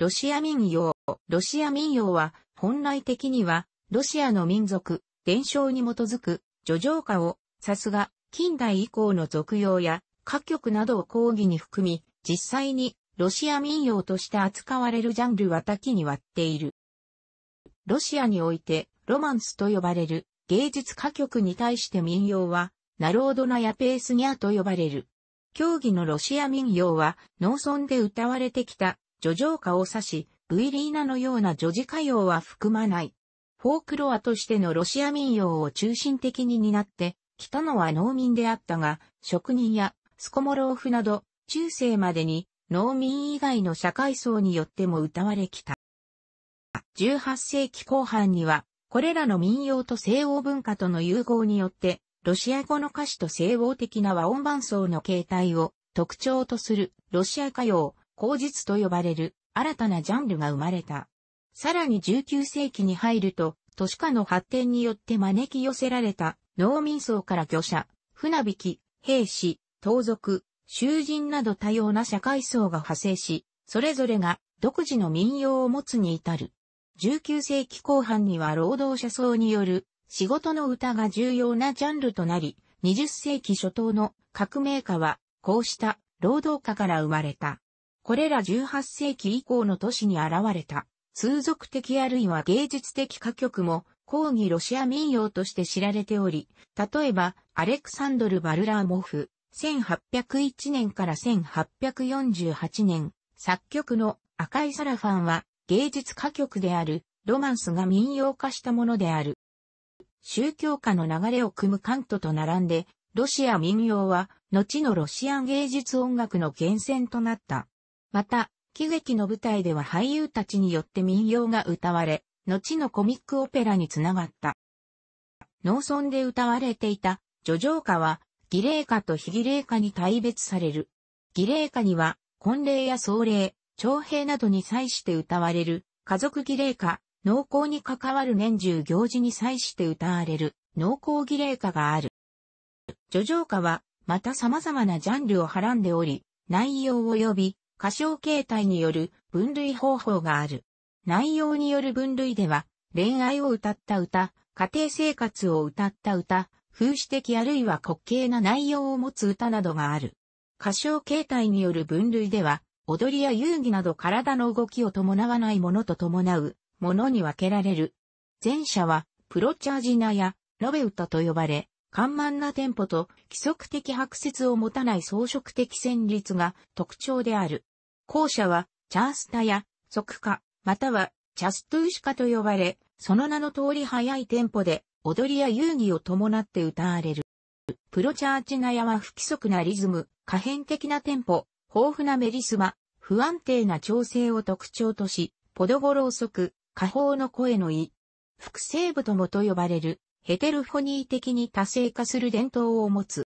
ロシア民謡。ロシア民謡は、本来的には、ロシアの民族、伝承に基づく、叙情歌を、さすが、近代以降の俗用や、歌曲などを講義に含み、実際に、ロシア民謡として扱われるジャンルは多岐に割っている。ロシアにおいて、ロマンスと呼ばれる、芸術歌曲に対して民謡は、ナロードナやペースニャーと呼ばれる。競技のロシア民謡は、農村で歌われてきた叙情歌を指し、ウィリーナのような女児歌謡は含まない。フォークロアとしてのロシア民謡を中心的に担って、来たのは農民であったが、職人やスコモローフなど、中世までに農民以外の社会層によっても歌われきた。18世紀後半には、これらの民謡と西欧文化との融合によって、ロシア語の歌詞と西欧的な和音伴奏の形態を特徴とするロシア歌謡、口実と呼ばれる新たなジャンルが生まれた。さらに19世紀に入ると、都市化の発展によって招き寄せられた農民層から漁者、船引き、兵士、盗賊、囚人など多様な社会層が派生し、それぞれが独自の民謡を持つに至る。19世紀後半には労働者層による仕事の歌が重要なジャンルとなり、20世紀初頭の革命家はこうした労働家から生まれた。これら18世紀以降の都市に現れた、通俗的あるいは芸術的歌曲も、抗議ロシア民謡として知られており、例えば、アレクサンドル・バルラーモフ、1801年から1848年、作曲の赤いサラファンは芸術歌曲である、ロマンスが民謡化したものである。宗教家の流れを組むカントと並んで、ロシア民謡は、後のロシアン芸術音楽の源泉となった。また、喜劇の舞台では俳優たちによって民謡が歌われ、後のコミックオペラにつながった。農村で歌われていた、叙情歌は、儀礼歌と非儀礼歌に大別される。儀礼歌には、婚礼や葬礼、徴兵などに際して歌われる、家族儀礼歌、農耕に関わる年中行事に際して歌われる、農耕儀礼歌がある。叙情歌は、また様々なジャンルをはらんでおり、内容及び仮称形態による分類方法がある。内容による分類では、恋愛を歌った歌、家庭生活を歌った歌、風刺的あるいは滑稽な内容を持つ歌などがある。歌唱形態による分類では、踊りや遊戯など体の動きを伴わないものと伴うものに分けられる。前者は、プロチャージナやロベ歌と呼ばれ、緩慢なテンポと規則的白節を持たない装飾的旋律が特徴である。後者は、チャースタや、速化、または、チャストゥーシカと呼ばれ、その名の通り早いテンポで、踊りや遊戯を伴って歌われる。プロチャーチナヤは不規則なリズム、可変的なテンポ、豊富なメリスマ、不安定な調整を特徴とし、ポドゴロウく、下方の声の意、複製部ともと呼ばれる、ヘテルフォニー的に多性化する伝統を持つ。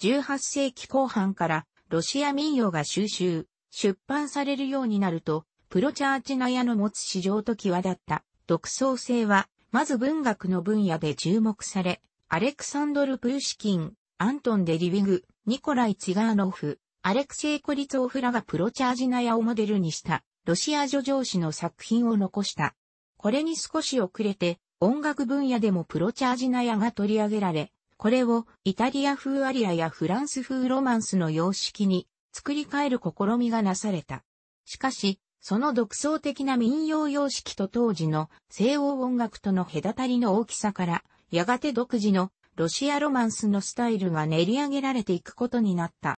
18世紀後半からロシア民謡が収集、出版されるようになると、プロチャーチナヤの持つ市場と際立った独創性は、まず文学の分野で注目され、アレクサンドル・プーシキン、アントン・デ・リビグ、ニコライ・ツガーノフ、アレクセイ・コリツオフらがプロチャージナヤをモデルにしたロシア女上司の作品を残した。これに少し遅れて音楽分野でもプロチャージナヤが取り上げられ、これをイタリア風アリアやフランス風ロマンスの様式に作り変える試みがなされた。しかし、その独創的な民謡様式と当時の西欧音楽との隔たりの大きさから、やがて独自のロシアロマンスのスタイルが練り上げられていくことになった。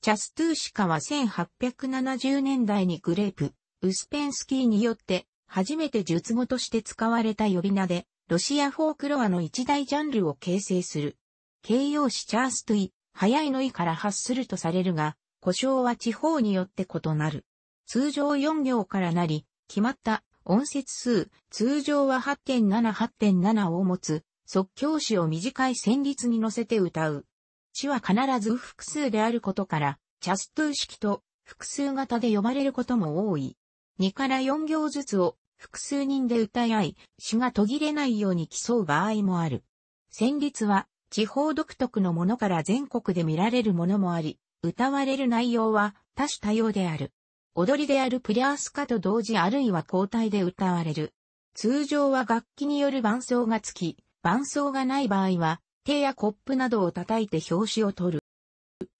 チャストゥーシカは1870年代にグレープ、ウスペンスキーによって初めて術語として使われた呼び名で、ロシアフォークロアの一大ジャンルを形成する。形容詞チャーストゥイ、早いのいから発するとされるが、故障は地方によって異なる。通常4行からなり、決まった音節数、通常は8.7、8.7を持つ、即興詞を短い旋律に乗せて歌う。詞は必ず複数であることから、チャストゥ式と複数型で呼ばれることも多い。2から4行ずつを複数人で歌い合い、詞が途切れないように競う場合もある。旋律は地方独特のものから全国で見られるものもあり、歌われる内容は多種多様である。踊りであるプリアースカと同時あるいは交代で歌われる。通常は楽器による伴奏がつき、伴奏がない場合は、手やコップなどを叩いて表紙を取る。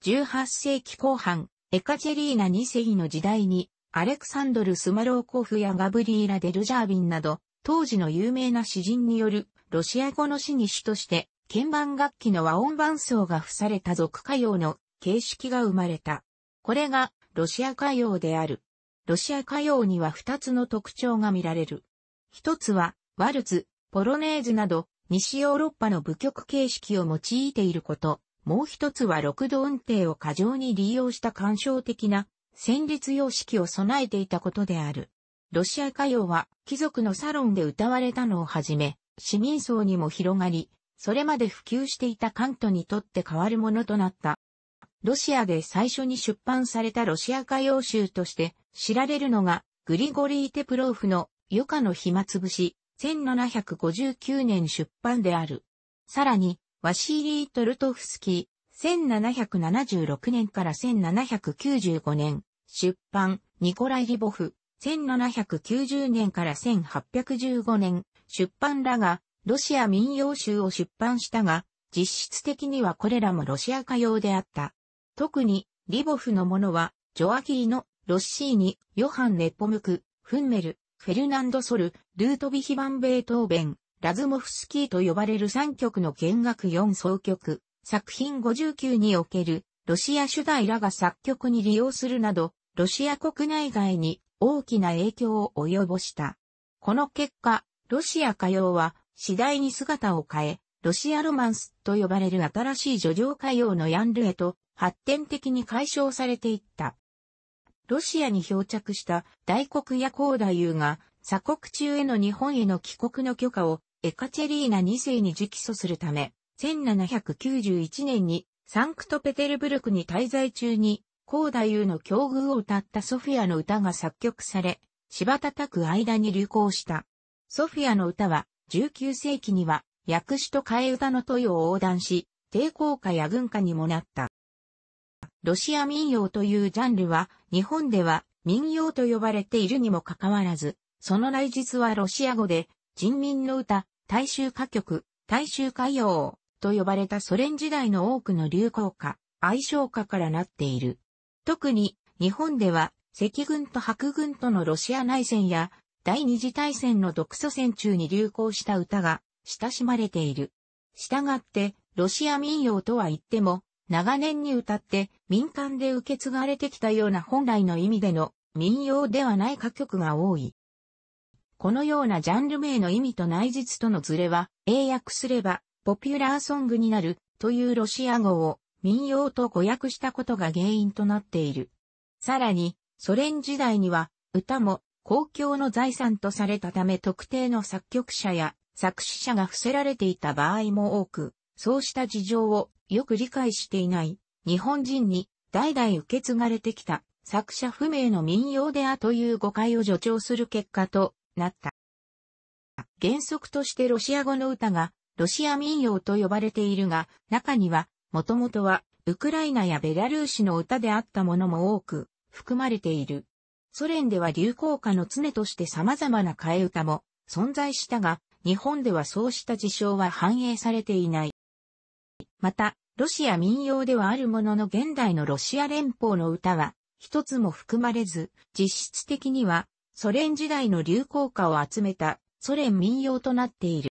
18世紀後半、エカチェリーナ2世の時代に、アレクサンドル・スマローコフやガブリーラ・デルジャービンなど、当時の有名な詩人によるロシア語の詩に主として、鍵盤楽器の和音伴奏が付された俗歌謡の形式が生まれた。これがロシア歌謡である。ロシア歌謡には二つの特徴が見られる。一つは、ワルツ、ポロネーズなど、西ヨーロッパの舞曲形式を用いていること。もう一つは六度音程を過剰に利用した感傷的な旋律様式を備えていたことである。ロシア歌謡は貴族のサロンで歌われたのをはじめ、市民層にも広がり、それまで普及していたカントにとって変わるものとなった。ロシアで最初に出版されたロシア歌謡集として知られるのが、グリゴリー・テプローフの余暇の暇つぶし、1759年出版である。さらに、ワシーリー・トルトフスキー、1776年から1795年、出版、ニコライ・リボフ、1790年から1815年、出版らが、ロシア民謡集を出版したが、実質的にはこれらもロシア歌謡であった。特に、リボフのものは、ジョアキーノ、ロッシーニ、ヨハン・ネッポムク、フンメル、フェルナンド・ソル、ルートビヒ・バン・ベートーベン、ラズモフスキーと呼ばれる3曲の弦楽4奏曲、作品59における、ロシア主題らが作曲に利用するなど、ロシア国内外に大きな影響を及ぼした。この結果、ロシア歌謡は次第に姿を変え、ロシアロマンスと呼ばれる新しい叙情歌謡のヤンルへと発展的に解消されていった。ロシアに漂着した大黒や高大ーが鎖国中への日本への帰国の許可をエカチェリーナ2世に直訴するため、1791年にサンクトペテルブルクに滞在中に高大ーの境遇を歌ったソフィアの歌が作曲され、柴叩く間に流行した。ソフィアの歌は19世紀には薬師と替え歌のいを横断し、抵抗歌や軍歌にもなった。ロシア民謡というジャンルは、日本では民謡と呼ばれているにもかかわらず、その来日はロシア語で、人民の歌、大衆歌曲、大衆歌謡と呼ばれたソ連時代の多くの流行歌、愛称歌からなっている。特に、日本では、赤軍と白軍とのロシア内戦や、第二次大戦の独ソ戦中に流行した歌が、親しまれている。従って、ロシア民謡とは言っても、長年に歌って民間で受け継がれてきたような本来の意味での民謡ではない歌曲が多い。このようなジャンル名の意味と内実とのズレは、英訳すれば、ポピュラーソングになるというロシア語を民謡と誤訳したことが原因となっている。さらに、ソ連時代には、歌も公共の財産とされたため特定の作曲者や作詞者が伏せられていた場合も多く、そうした事情をよく理解していない日本人に代々受け継がれてきた作者不明の民謡であという誤解を助長する結果となった。原則としてロシア語の歌がロシア民謡と呼ばれているが、中にはもともとはウクライナやベラルーシの歌であったものも多く含まれている。ソ連では流行歌の常として様々な替え歌も存在したが、日本ではそうした事象は反映されていない。また、ロシア民謡ではあるものの現代のロシア連邦の歌は、一つも含まれず、実質的には、ソ連時代の流行歌を集めたソ連民謡となっている。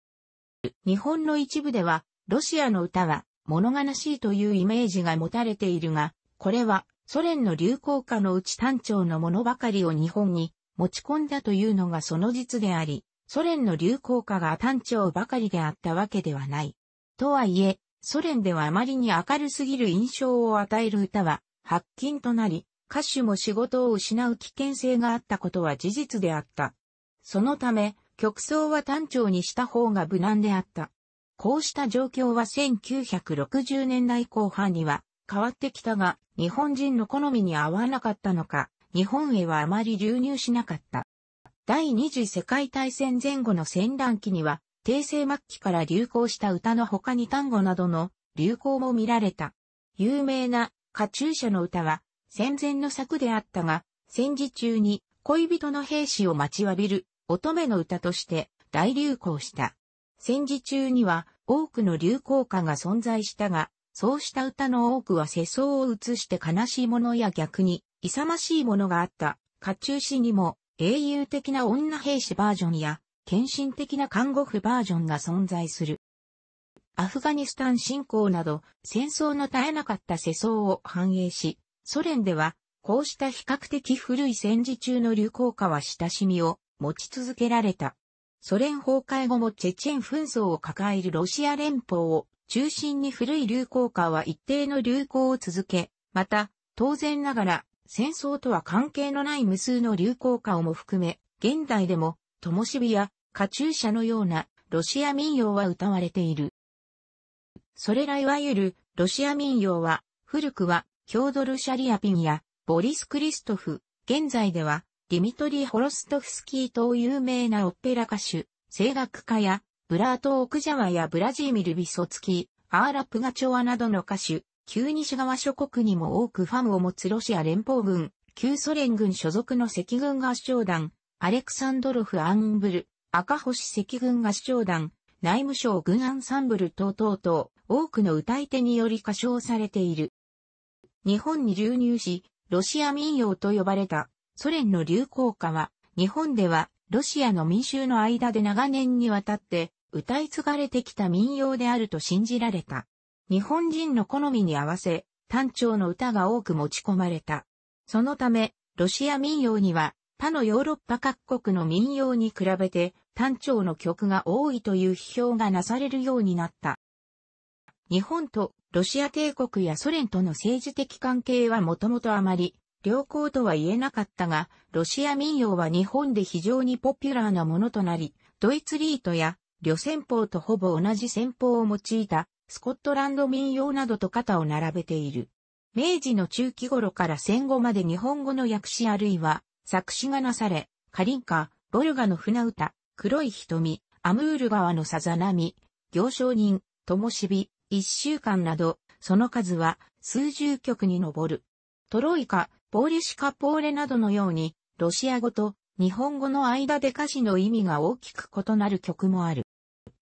日本の一部では、ロシアの歌は物悲しいというイメージが持たれているが、これはソ連の流行歌のうち単調のものばかりを日本に持ち込んだというのがその実であり、ソ連の流行歌が単調ばかりであったわけではない。とはいえ、ソ連ではあまりに明るすぎる印象を与える歌は、発禁となり、歌手も仕事を失う危険性があったことは事実であった。そのため、曲奏は単調にした方が無難であった。こうした状況は1960年代後半には変わってきたが、日本人の好みに合わなかったのか、日本へはあまり流入しなかった。第二次世界大戦前後の戦乱期には、帝政末期から流行した歌の他に単語などの流行も見られた。有名な、カチューシャの歌は、戦前の作であったが、戦時中に恋人の兵士を待ちわびる乙女の歌として大流行した。戦時中には多くの流行歌が存在したが、そうした歌の多くは世相を映して悲しいものや逆に勇ましいものがあった。カチューシにも英雄的な女兵士バージョンや、献身的な看護婦バージョンが存在する。アフガニスタン侵攻など、戦争の絶えなかった世相を反映し、ソ連では、こうした比較的古い戦時中の流行歌は親しみを持ち続けられた。ソ連崩壊後もチェチェン紛争を抱えるロシア連邦を中心に古い流行歌は一定の流行を続け、また、当然ながら戦争とは関係のない無数の流行歌をも含め、現代でも、灯火やカチューシャのようなロシア民謡は歌われている。それらいわゆるロシア民謡は、古くはヒョードル・シャリアピンやボリス・クリストフ、現在ではディミトリー・ホロストフスキー等有名なオペラ歌手、声楽家やブラート・オクジャワやブラジーミル・ビソツキー、アーラ・プガチョワなどの歌手、旧西側諸国にも多くファンを持つロシア連邦軍、旧ソ連軍所属の赤軍合唱団、アレクサンドロフ・アンブル、赤星赤軍合唱団、内務省軍アンサンブル等々と多くの歌い手により歌唱されている。日本に流入し、ロシア民謡と呼ばれたソ連の流行歌は、日本ではロシアの民衆の間で長年にわたって歌い継がれてきた民謡であると信じられた。日本人の好みに合わせ、単調の歌が多く持ち込まれた。そのため、ロシア民謡には他のヨーロッパ各国の民謡に比べて単調の曲が多いという批評がなされるようになった。日本とロシア帝国やソ連との政治的関係はもともとあまり良好とは言えなかったが、ロシア民謡は日本で非常にポピュラーなものとなり、ドイツリートや旅戦法とほぼ同じ戦法を用いたスコットランド民謡などと肩を並べている。明治の中期頃から戦後まで日本語の訳詞あるいは作詞がなされ、カリンカ、ボルガの船歌、黒い瞳、アムール川のさざ波、行商人、ともしび、一週間など、その数は数十曲に上る。トロイカ、ポーリシカポーレなどのように、ロシア語と日本語の間で歌詞の意味が大きく異なる曲もある。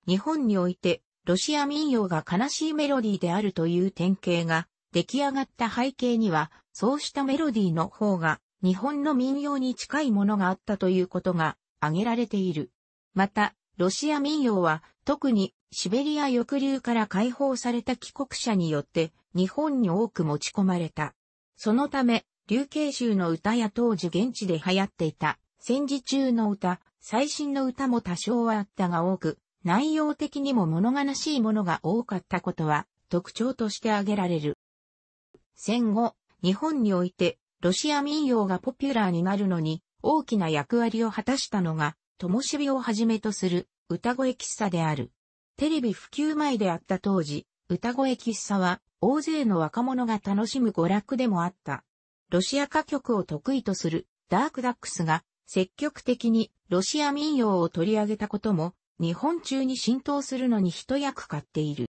日本においてロシア民謡が悲しいメロディーであるという典型が出来上がった背景には、そうしたメロディーの方が日本の民謡に近いものがあったということが挙げられている。また、ロシア民謡は特にシベリア抑留から解放された帰国者によって日本に多く持ち込まれた。そのため、流刑集の歌や当時現地で流行っていた戦時中の歌、最新の歌も多少はあったが多く、内容的にも物悲しいものが多かったことは特徴として挙げられる。戦後、日本においてロシア民謡がポピュラーになるのに大きな役割を果たしたのが、灯火をはじめとする歌声喫茶である。テレビ普及前であった当時、歌声喫茶は大勢の若者が楽しむ娯楽でもあった。ロシア歌曲を得意とするダークダックスが積極的にロシア民謡を取り上げたことも日本中に浸透するのに一役買っている。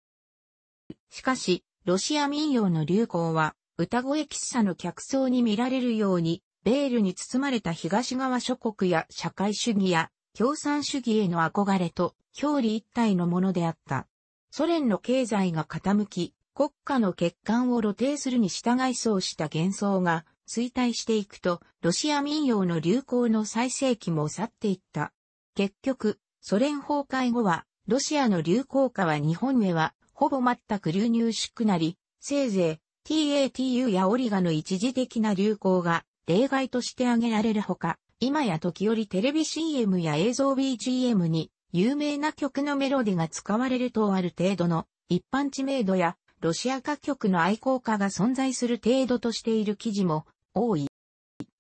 しかし、ロシア民謡の流行は、歌声喫茶の客層に見られるように、ベールに包まれた東側諸国や社会主義や共産主義への憧れと表裏一体のものであった。ソ連の経済が傾き、国家の欠陥を露呈するに従いそうした幻想が衰退していくと、ロシア民謡の流行の最盛期も去っていった。結局、ソ連崩壊後は、ロシアの流行歌は日本へは、ほぼ全く流入しくなり、せいぜい TATU やオリガの一時的な流行が例外として挙げられるほか、今や時折テレビ CM や映像 BGM に有名な曲のメロディが使われるとある程度の一般知名度やロシア歌曲の愛好家が存在する程度としている記事も多い。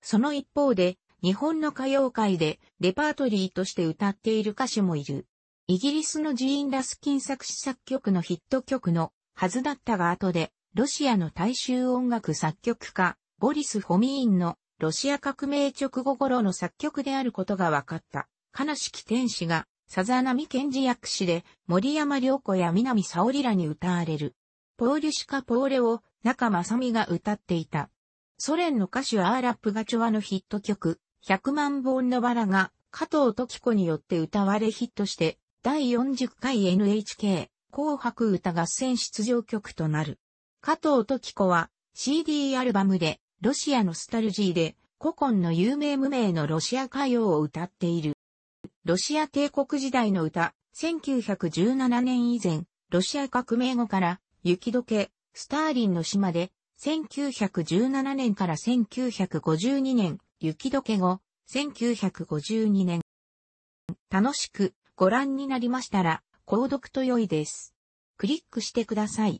その一方で日本の歌謡界でレパートリーとして歌っている歌手もいる。イギリスのジーン・ラスキン作詞作曲のヒット曲のはずだったが後で、ロシアの大衆音楽作曲家、ボリス・ホミーンのロシア革命直後頃の作曲であることが分かった。悲しき天使が、さざなみ賢治薬師で、森山良子や南沙織らに歌われる。ポーリュシカ・ポーレを、中正美が歌っていた。ソ連の歌手アーラ・ップガチョワのヒット曲、100万本のバラが加藤時子によって歌われヒットして、第40回 NHK 紅白歌合戦出場曲となる。加藤時子は CD アルバムでロシアのスタルジーで古今の有名無名のロシア歌謡を歌っている。ロシア帝国時代の歌、1917年以前、ロシア革命後から雪解け、スターリンの島で、1917年から1952年、雪解け後、1952年。楽しくご覧になりましたら、購読と良いです。クリックしてください。